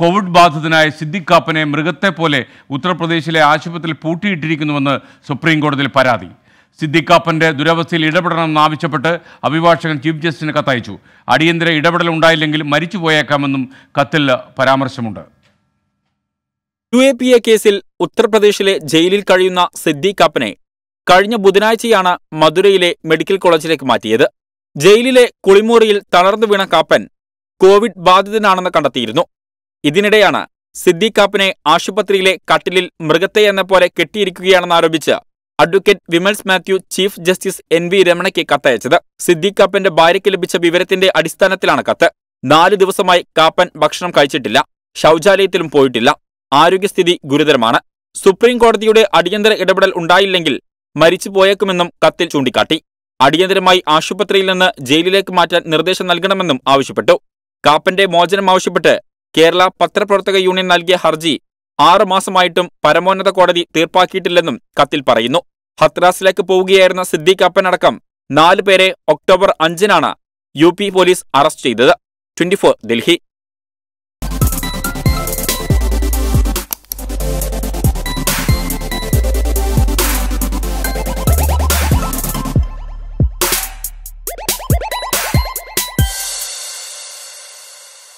Covid ബാധിതനായ സിദ്ദിഖാപ്പനെ മൃഗത്തെ പോലെ ഉത്തർപ്രദേശിലെ ആശുപത്രിയിൽ പൂട്ടിയിട്ടിരിക്കുന്നുവെന്ന് സുപ്രീം കോടതിയിൽ പരാതി സിദ്ദിഖാപ്പന്റെ ദുരവസ്ഥയിൽ ഇടപെടണമെന്ന് ആവശ്യപ്പെട്ട് അഭിഭാഷകൻ ചീഫ് ജസ്റ്റിന് കത്തയച്ചു അടിയന്തര ഇടപെടൽ ഉണ്ടായില്ലെങ്കിൽ മരിച്ചു പോയേക്കാമെന്നും കത്തിൽ പരാമർശമുണ്ട് യു എ പി എ കേസിൽ ഉത്തർപ്രദേശിലെ ജയിലിൽ കഴിയുന്ന സിദ്ദിഖാപ്പനെ കഴിഞ്ഞ ബുധനാഴ്ചയാണ് മധുരയിലെ മെഡിക്കൽ കോളേജിലേക്ക് മാറ്റിയത് ജയിലിലെ കുളിമുറിയിൽ തളർന്നു വീണ കാപ്പൻ കോവിഡ് ബാധിതനാണെന്ന് കണ്ടെത്തിയിരുന്നു ഇതിനിടെയാണ് സിദ്ദിഖാപ്പിനെ ആശുപത്രിയിലെ കട്ടിലിൽ മൃഗത്തെ എന്ന പോലെ കെട്ടിയിരിക്കുകയാണെന്നാരോപിച്ച് അഡ്വക്കേറ്റ് വിമൽസ് Mathew chief justice N V രമണയ്ക്ക് കത്തയച്ചത് സിദ്ദിഖാപ്പന്റെ ഭാര്യയ്ക്ക് ലഭിച്ച വിവരത്തിന്റെ അടിസ്ഥാനത്തിലാണ് കത്ത് നാലു ദിവസമായി കാപ്പൻ ഭക്ഷണം കഴിച്ചിട്ടില്ല ശൗചാലയത്തിലും പോയിട്ടില്ല ആരോഗ്യസ്ഥിതി ഗുരുതരമാണ് സുപ്രീം കോടതിയുടെ അടിയന്തര ഇടപെടൽ ഉണ്ടായില്ലെങ്കിൽ മരിച്ചു പോയേക്കുമെന്നും കത്തിൽ ചൂണ്ടിക്കാട്ടി അടിയന്തരമായി ആശുപത്രിയിൽ നിന്ന് ജയിലിലേക്ക് മാറ്റാൻ നിർദ്ദേശം നൽകണമെന്നും ആവശ്യപ്പെട്ടു കാപ്പന്റെ മോചനം ആവശ്യപ്പെട്ട് കേരള പത്രപ്രവർത്തക യൂണിയൻ നൽകിയ ഹർജി ആറു മാസമായിട്ടും പരമോന്നത കോടതി തീർപ്പാക്കിയിട്ടില്ലെന്നും കത്തിൽ പറയുന്നു ഹത്രാസിലേക്ക് പോവുകയായിരുന്ന സിദ്ദീഖ് അപ്പനടക്കം നാലു പേരെ ഒക്ടോബർ അഞ്ചിനാണ് യു പോലീസ് അറസ്റ്റ് ചെയ്തത് ട്വന്റി ഡൽഹി